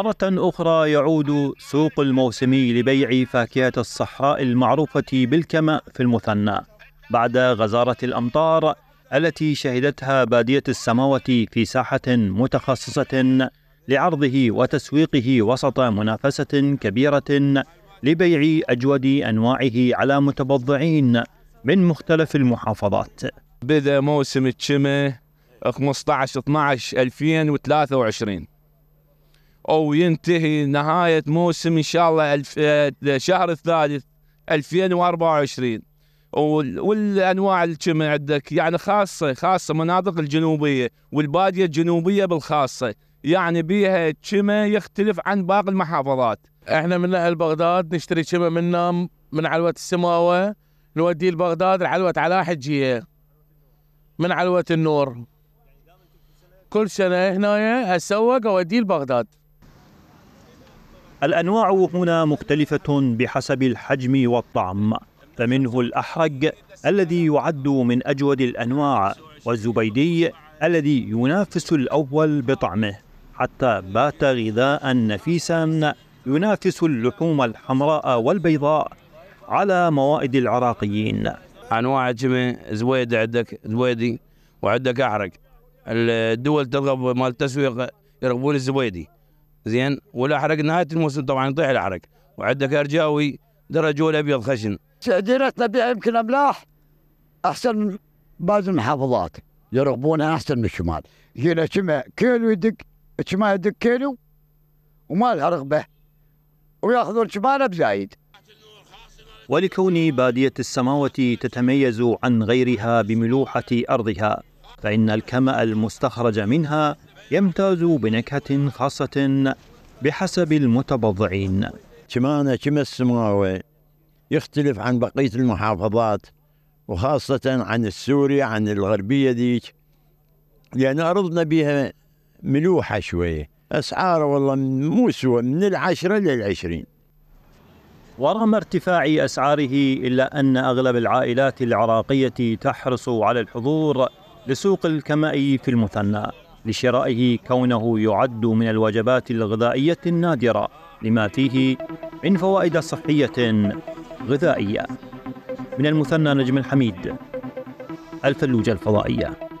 مرة أخرى يعود سوق الموسمي لبيع فاكهة الصحراء المعروفة بالكماء في المثنى بعد غزارة الأمطار التي شهدتها بادية السماوة في ساحة متخصصة لعرضه وتسويقه وسط منافسة كبيرة لبيع أجود أنواعه على متبضعين من مختلف المحافظات بدأ موسم الشمه 15 12 2023 او ينتهي نهايه موسم ان شاء الله آه، الشهر الثالث 2024 والانواع اللي كم عندك يعني خاصه خاصه مناطق الجنوبيه والباديه الجنوبيه بالخاصه يعني بيها كم يختلف عن باقي المحافظات احنا من اهل بغداد نشتري كما من من علوه السماوه نوديه لبغداد العلوه على حجيه من علوه النور كل سنه هنايا اسوق اوديه لبغداد الأنواع هنا مختلفة بحسب الحجم والطعم فمنه الأحرج الذي يعد من أجود الأنواع والزبيدي الذي ينافس الأول بطعمه حتى بات غذاء نفيسا ينافس اللحوم الحمراء والبيضاء على موائد العراقيين أنواع جمع زويد عندك زويدي وعندك أحرق الدول ترغب مال التسويق يرغبون الزبيدي زين ولا حرق نهايه الموسم طبعا يطيح الحرق وعندك ارجاوي درج الابيض ابيض خشن مدينتنا طبيعي يمكن املاح احسن بعض المحافظات يرغبونها احسن من الشمال جينا شمع كيلو يدق الشمال يدق كيلو وما لها رغبه وياخذون شمال بزايد ولكون بادية السماوة تتميز عن غيرها بملوحة أرضها فإن الكمأ المستخرج منها يمتاز بنكهة خاصة بحسب المتبضعين كمانة كما السماوي يختلف عن بقية المحافظات وخاصة عن السورية عن الغربية ديك لأن أرضنا بها ملوحة شوية أسعاره والله مو سوى من العشرة للعشرين ورغم ارتفاع أسعاره إلا أن أغلب العائلات العراقية تحرص على الحضور لسوق الكمائي في المثنى لشرائه كونه يعد من الوجبات الغذائية النادرة لما فيه من فوائد صحية غذائية من المثنى نجم الحميد الفلوجة الفضائية